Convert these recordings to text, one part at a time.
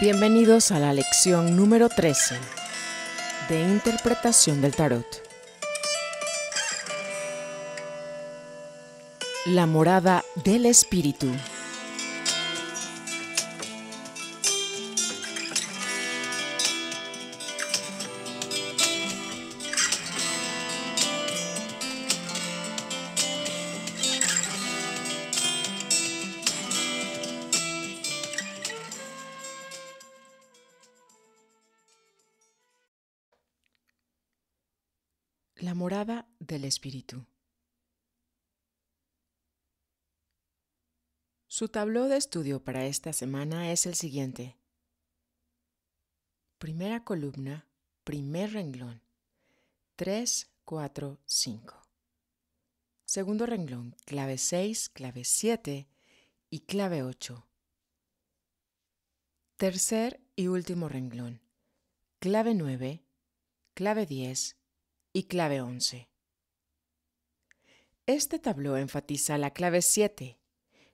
Bienvenidos a la lección número 13 de Interpretación del Tarot. La morada del espíritu. morada del Espíritu. Su tabló de estudio para esta semana es el siguiente. Primera columna, primer renglón, 3, 4, 5. Segundo renglón, clave 6, clave 7 y clave 8. Tercer y último renglón, clave 9, clave 10 y clave 11. Este tabló enfatiza la clave 7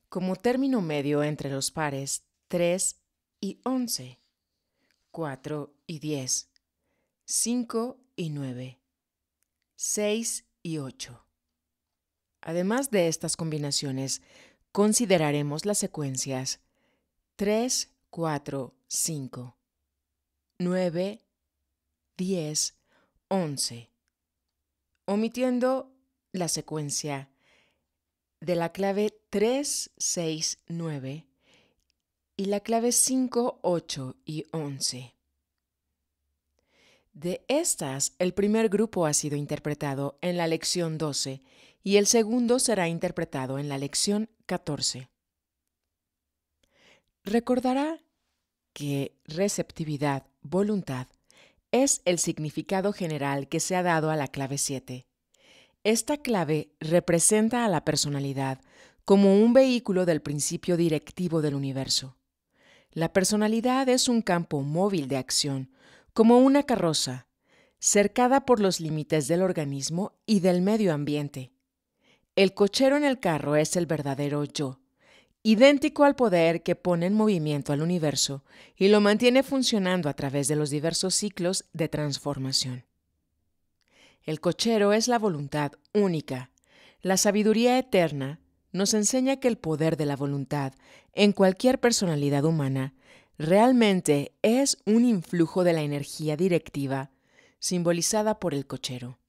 como término medio entre los pares 3 y 11, 4 y 10, 5 y 9, 6 y 8. Además de estas combinaciones, consideraremos las secuencias 3, 4, 5, 9, 10, 11 omitiendo la secuencia de la clave 3, 6, 9 y la clave 5, 8 y 11. De estas, el primer grupo ha sido interpretado en la lección 12 y el segundo será interpretado en la lección 14. Recordará que receptividad, voluntad es el significado general que se ha dado a la clave 7. Esta clave representa a la personalidad como un vehículo del principio directivo del universo. La personalidad es un campo móvil de acción, como una carroza, cercada por los límites del organismo y del medio ambiente. El cochero en el carro es el verdadero yo, idéntico al poder que pone en movimiento al universo y lo mantiene funcionando a través de los diversos ciclos de transformación. El cochero es la voluntad única. La sabiduría eterna nos enseña que el poder de la voluntad en cualquier personalidad humana realmente es un influjo de la energía directiva simbolizada por el cochero.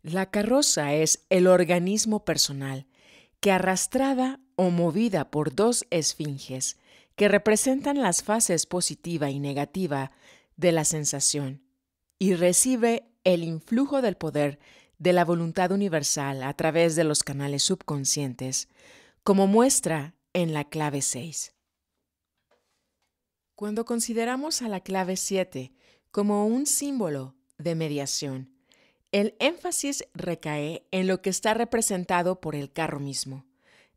La carroza es el organismo personal que arrastrada o movida por dos esfinges que representan las fases positiva y negativa de la sensación y recibe el influjo del poder de la voluntad universal a través de los canales subconscientes, como muestra en la clave 6. Cuando consideramos a la clave 7 como un símbolo de mediación, el énfasis recae en lo que está representado por el carro mismo,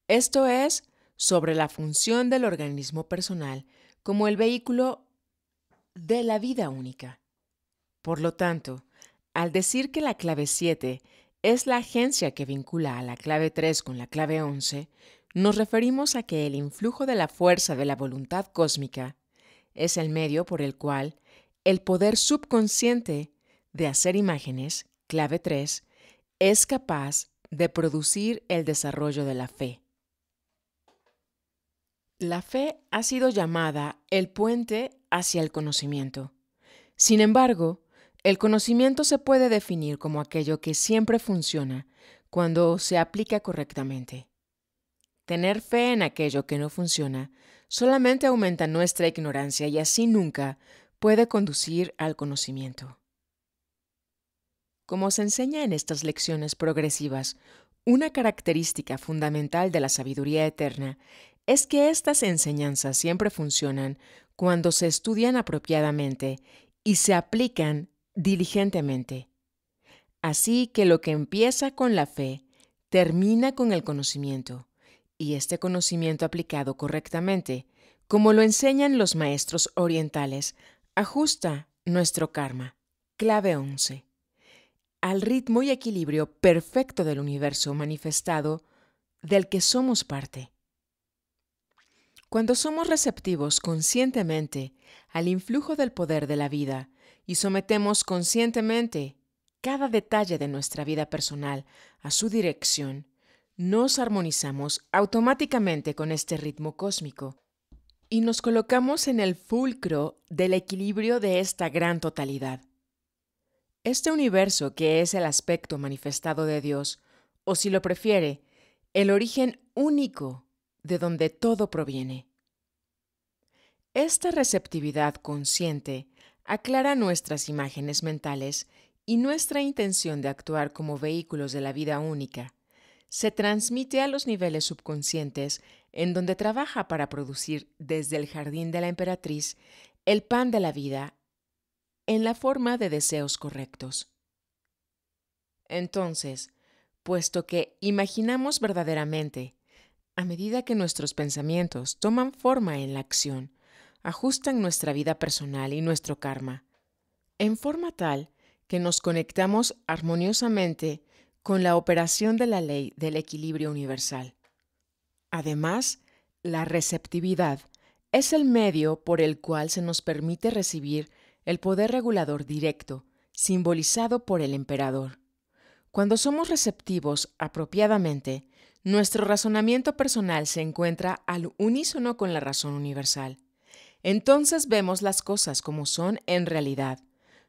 esto es sobre la función del organismo personal como el vehículo de la vida única. Por lo tanto, al decir que la clave 7 es la agencia que vincula a la clave 3 con la clave 11, nos referimos a que el influjo de la fuerza de la voluntad cósmica es el medio por el cual el poder subconsciente de hacer imágenes, clave 3, es capaz de producir el desarrollo de la fe la fe ha sido llamada el puente hacia el conocimiento. Sin embargo, el conocimiento se puede definir como aquello que siempre funciona cuando se aplica correctamente. Tener fe en aquello que no funciona solamente aumenta nuestra ignorancia y así nunca puede conducir al conocimiento. Como se enseña en estas lecciones progresivas, una característica fundamental de la sabiduría eterna es que estas enseñanzas siempre funcionan cuando se estudian apropiadamente y se aplican diligentemente. Así que lo que empieza con la fe termina con el conocimiento, y este conocimiento aplicado correctamente, como lo enseñan los maestros orientales, ajusta nuestro karma. Clave 11. Al ritmo y equilibrio perfecto del universo manifestado del que somos parte. Cuando somos receptivos conscientemente al influjo del poder de la vida y sometemos conscientemente cada detalle de nuestra vida personal a su dirección, nos armonizamos automáticamente con este ritmo cósmico y nos colocamos en el fulcro del equilibrio de esta gran totalidad. Este universo que es el aspecto manifestado de Dios, o si lo prefiere, el origen único de donde todo proviene. Esta receptividad consciente aclara nuestras imágenes mentales y nuestra intención de actuar como vehículos de la vida única. Se transmite a los niveles subconscientes en donde trabaja para producir desde el jardín de la emperatriz el pan de la vida en la forma de deseos correctos. Entonces, puesto que imaginamos verdaderamente a medida que nuestros pensamientos toman forma en la acción, ajustan nuestra vida personal y nuestro karma, en forma tal que nos conectamos armoniosamente con la operación de la ley del equilibrio universal. Además, la receptividad es el medio por el cual se nos permite recibir el poder regulador directo, simbolizado por el emperador. Cuando somos receptivos apropiadamente, nuestro razonamiento personal se encuentra al unísono con la razón universal. Entonces vemos las cosas como son en realidad,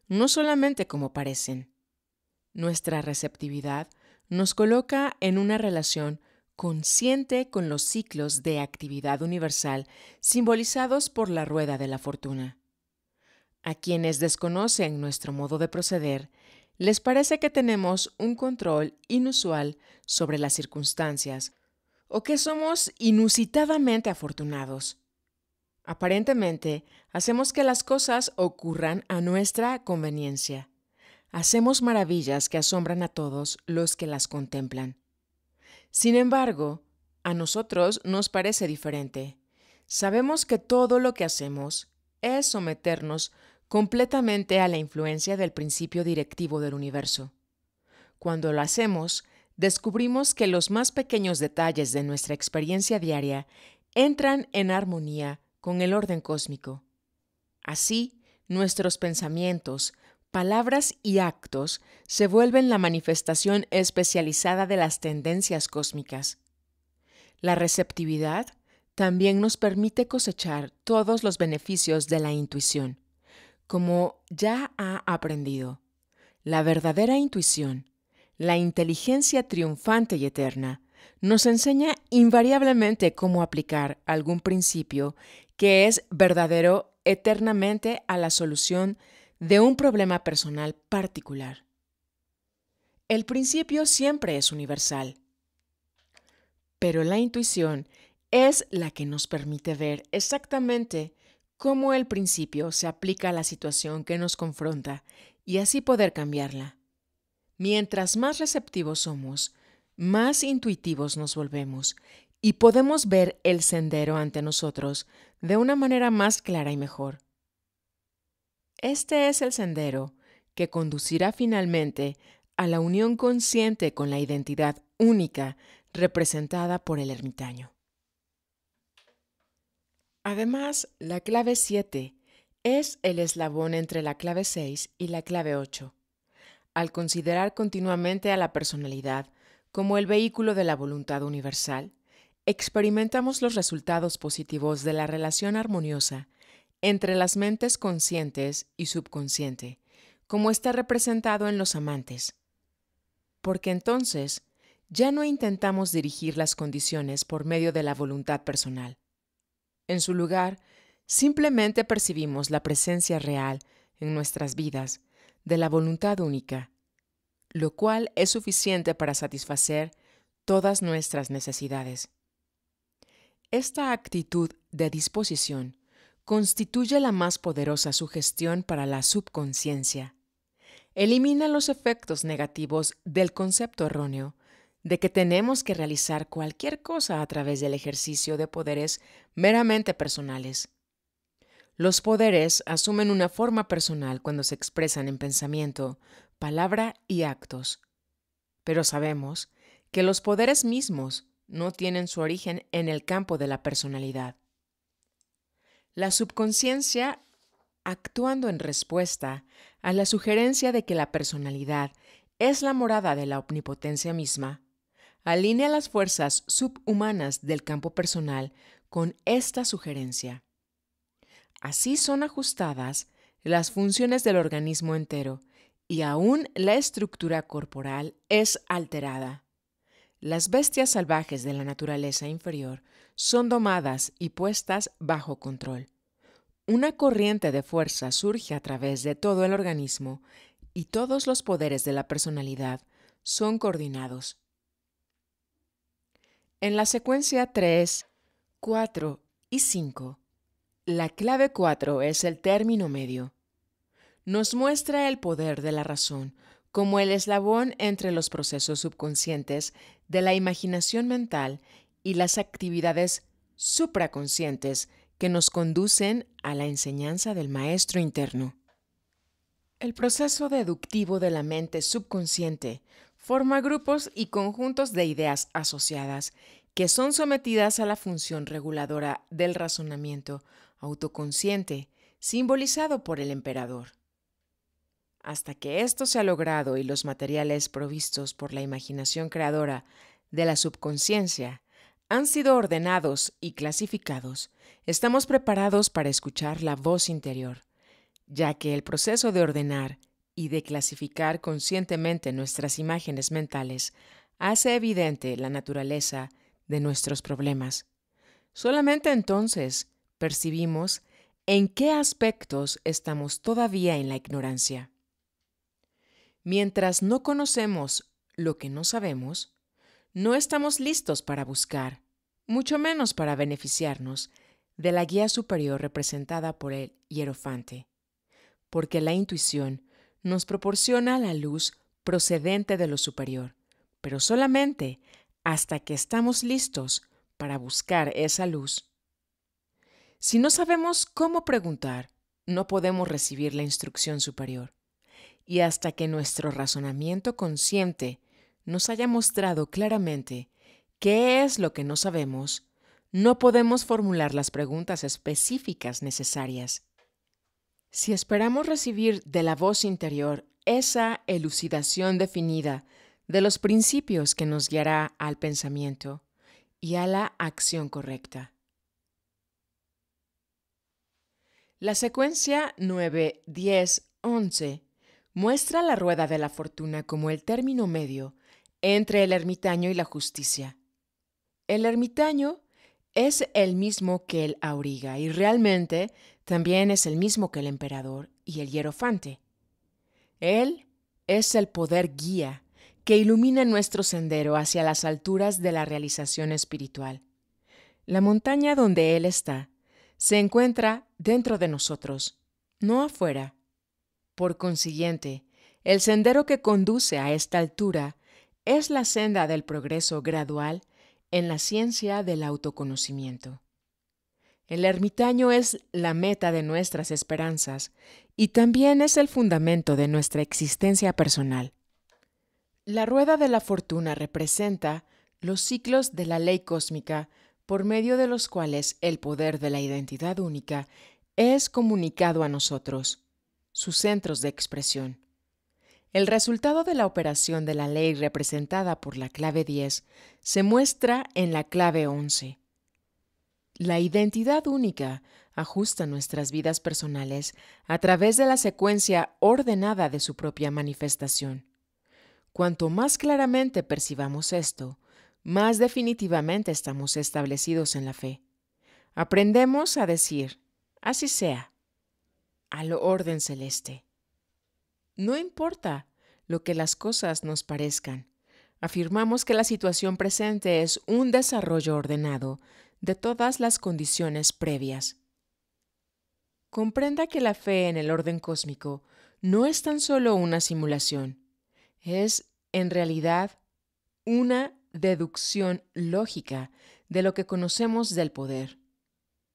no solamente como parecen. Nuestra receptividad nos coloca en una relación consciente con los ciclos de actividad universal simbolizados por la rueda de la fortuna. A quienes desconocen nuestro modo de proceder, les parece que tenemos un control inusual sobre las circunstancias o que somos inusitadamente afortunados. Aparentemente, hacemos que las cosas ocurran a nuestra conveniencia. Hacemos maravillas que asombran a todos los que las contemplan. Sin embargo, a nosotros nos parece diferente. Sabemos que todo lo que hacemos es someternos completamente a la influencia del principio directivo del universo. Cuando lo hacemos, descubrimos que los más pequeños detalles de nuestra experiencia diaria entran en armonía con el orden cósmico. Así, nuestros pensamientos, palabras y actos se vuelven la manifestación especializada de las tendencias cósmicas. La receptividad también nos permite cosechar todos los beneficios de la intuición como ya ha aprendido, la verdadera intuición, la inteligencia triunfante y eterna, nos enseña invariablemente cómo aplicar algún principio que es verdadero eternamente a la solución de un problema personal particular. El principio siempre es universal, pero la intuición es la que nos permite ver exactamente cómo el principio se aplica a la situación que nos confronta y así poder cambiarla. Mientras más receptivos somos, más intuitivos nos volvemos y podemos ver el sendero ante nosotros de una manera más clara y mejor. Este es el sendero que conducirá finalmente a la unión consciente con la identidad única representada por el ermitaño. Además, la clave 7 es el eslabón entre la clave 6 y la clave 8. Al considerar continuamente a la personalidad como el vehículo de la voluntad universal, experimentamos los resultados positivos de la relación armoniosa entre las mentes conscientes y subconsciente, como está representado en los amantes. Porque entonces ya no intentamos dirigir las condiciones por medio de la voluntad personal en su lugar, simplemente percibimos la presencia real en nuestras vidas de la voluntad única, lo cual es suficiente para satisfacer todas nuestras necesidades. Esta actitud de disposición constituye la más poderosa sugestión para la subconsciencia. Elimina los efectos negativos del concepto erróneo de que tenemos que realizar cualquier cosa a través del ejercicio de poderes meramente personales. Los poderes asumen una forma personal cuando se expresan en pensamiento, palabra y actos. Pero sabemos que los poderes mismos no tienen su origen en el campo de la personalidad. La subconsciencia, actuando en respuesta a la sugerencia de que la personalidad es la morada de la omnipotencia misma, Alinea las fuerzas subhumanas del campo personal con esta sugerencia. Así son ajustadas las funciones del organismo entero y aún la estructura corporal es alterada. Las bestias salvajes de la naturaleza inferior son domadas y puestas bajo control. Una corriente de fuerza surge a través de todo el organismo y todos los poderes de la personalidad son coordinados. En la secuencia 3, 4 y 5, la clave 4 es el término medio. Nos muestra el poder de la razón como el eslabón entre los procesos subconscientes de la imaginación mental y las actividades supraconscientes que nos conducen a la enseñanza del maestro interno. El proceso deductivo de la mente subconsciente Forma grupos y conjuntos de ideas asociadas que son sometidas a la función reguladora del razonamiento autoconsciente, simbolizado por el emperador. Hasta que esto se ha logrado y los materiales provistos por la imaginación creadora de la subconsciencia han sido ordenados y clasificados, estamos preparados para escuchar la voz interior, ya que el proceso de ordenar y de clasificar conscientemente nuestras imágenes mentales hace evidente la naturaleza de nuestros problemas. Solamente entonces percibimos en qué aspectos estamos todavía en la ignorancia. Mientras no conocemos lo que no sabemos, no estamos listos para buscar, mucho menos para beneficiarnos, de la guía superior representada por el hierofante, porque la intuición nos proporciona la luz procedente de lo superior, pero solamente hasta que estamos listos para buscar esa luz. Si no sabemos cómo preguntar, no podemos recibir la instrucción superior. Y hasta que nuestro razonamiento consciente nos haya mostrado claramente qué es lo que no sabemos, no podemos formular las preguntas específicas necesarias. Si esperamos recibir de la voz interior esa elucidación definida de los principios que nos guiará al pensamiento y a la acción correcta. La secuencia 9, 10, 11 muestra la rueda de la fortuna como el término medio entre el ermitaño y la justicia. El ermitaño es el mismo que el auriga y realmente también es el mismo que el emperador y el hierofante. Él es el poder guía que ilumina nuestro sendero hacia las alturas de la realización espiritual. La montaña donde Él está se encuentra dentro de nosotros, no afuera. Por consiguiente, el sendero que conduce a esta altura es la senda del progreso gradual en la ciencia del autoconocimiento. El ermitaño es la meta de nuestras esperanzas y también es el fundamento de nuestra existencia personal. La rueda de la fortuna representa los ciclos de la ley cósmica por medio de los cuales el poder de la identidad única es comunicado a nosotros, sus centros de expresión. El resultado de la operación de la ley representada por la clave 10 se muestra en la clave 11. La identidad única ajusta nuestras vidas personales a través de la secuencia ordenada de su propia manifestación. Cuanto más claramente percibamos esto, más definitivamente estamos establecidos en la fe. Aprendemos a decir, así sea, al orden celeste. No importa lo que las cosas nos parezcan, afirmamos que la situación presente es un desarrollo ordenado de todas las condiciones previas. Comprenda que la fe en el orden cósmico no es tan solo una simulación, es, en realidad, una deducción lógica de lo que conocemos del poder,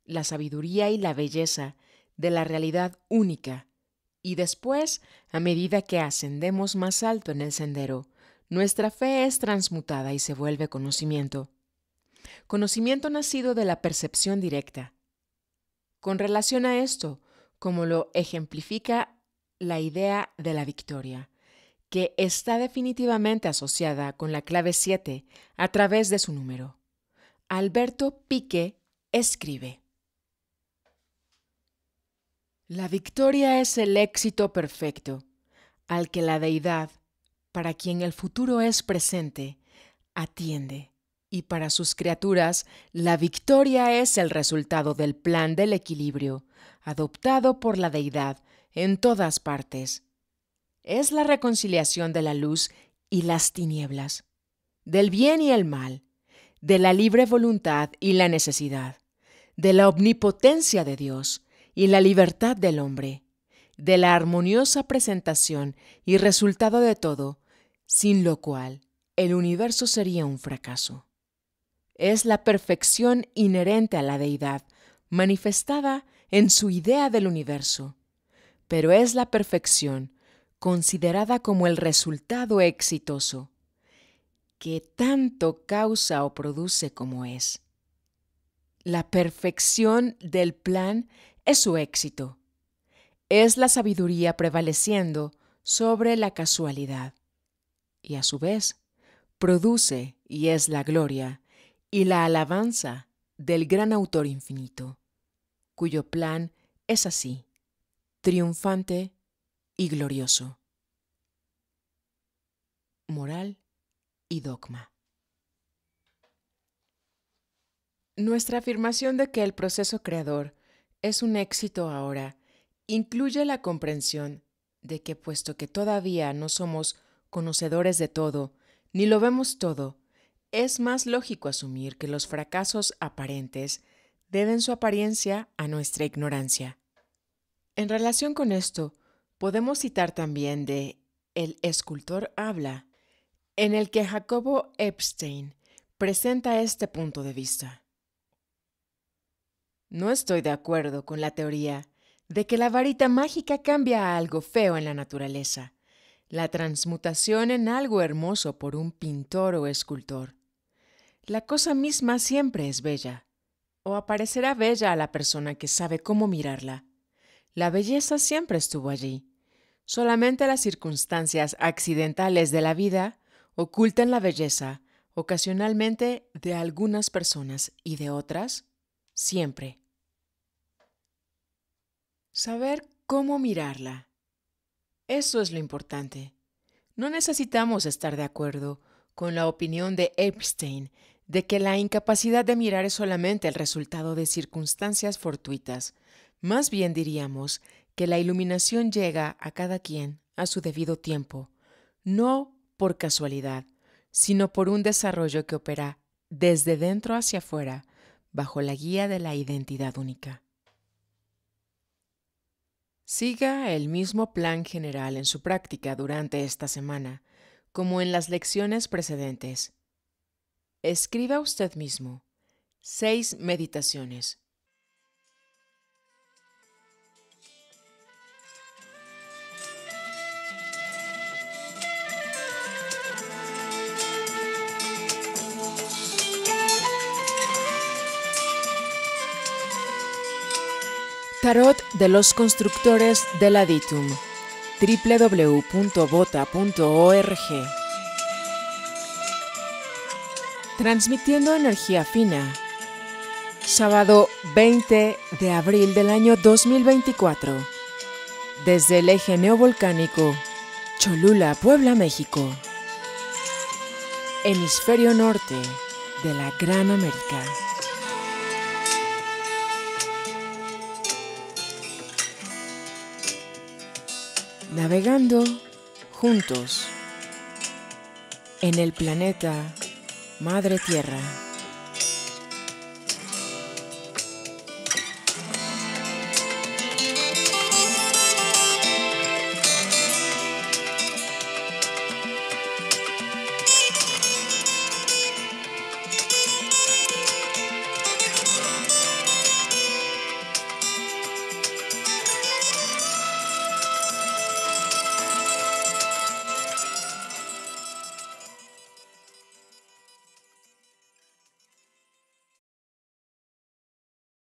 la sabiduría y la belleza de la realidad única, y después, a medida que ascendemos más alto en el sendero, nuestra fe es transmutada y se vuelve conocimiento conocimiento nacido de la percepción directa. Con relación a esto, como lo ejemplifica la idea de la victoria, que está definitivamente asociada con la clave 7 a través de su número. Alberto Pique escribe. La victoria es el éxito perfecto, al que la deidad, para quien el futuro es presente, atiende y para sus criaturas, la victoria es el resultado del plan del equilibrio, adoptado por la deidad en todas partes. Es la reconciliación de la luz y las tinieblas, del bien y el mal, de la libre voluntad y la necesidad, de la omnipotencia de Dios y la libertad del hombre, de la armoniosa presentación y resultado de todo, sin lo cual el universo sería un fracaso es la perfección inherente a la deidad, manifestada en su idea del universo. Pero es la perfección considerada como el resultado exitoso, que tanto causa o produce como es. La perfección del plan es su éxito. Es la sabiduría prevaleciendo sobre la casualidad. Y a su vez, produce y es la gloria y la alabanza del gran autor infinito, cuyo plan es así, triunfante y glorioso. Moral y dogma. Nuestra afirmación de que el proceso creador es un éxito ahora incluye la comprensión de que puesto que todavía no somos conocedores de todo, ni lo vemos todo, es más lógico asumir que los fracasos aparentes deben su apariencia a nuestra ignorancia. En relación con esto, podemos citar también de El escultor habla, en el que Jacobo Epstein presenta este punto de vista. No estoy de acuerdo con la teoría de que la varita mágica cambia a algo feo en la naturaleza, la transmutación en algo hermoso por un pintor o escultor. La cosa misma siempre es bella, o aparecerá bella a la persona que sabe cómo mirarla. La belleza siempre estuvo allí. Solamente las circunstancias accidentales de la vida ocultan la belleza, ocasionalmente de algunas personas y de otras, siempre. Saber cómo mirarla. Eso es lo importante. No necesitamos estar de acuerdo con la opinión de Epstein de que la incapacidad de mirar es solamente el resultado de circunstancias fortuitas. Más bien diríamos que la iluminación llega a cada quien a su debido tiempo, no por casualidad, sino por un desarrollo que opera desde dentro hacia afuera, bajo la guía de la identidad única. Siga el mismo plan general en su práctica durante esta semana, como en las lecciones precedentes. Escriba usted mismo. Seis meditaciones. Tarot de los constructores de aditum www.bota.org transmitiendo energía fina. Sábado 20 de abril del año 2024, desde el eje neovolcánico, Cholula, Puebla, México. Hemisferio norte de la Gran América. Navegando juntos en el planeta Madre Tierra.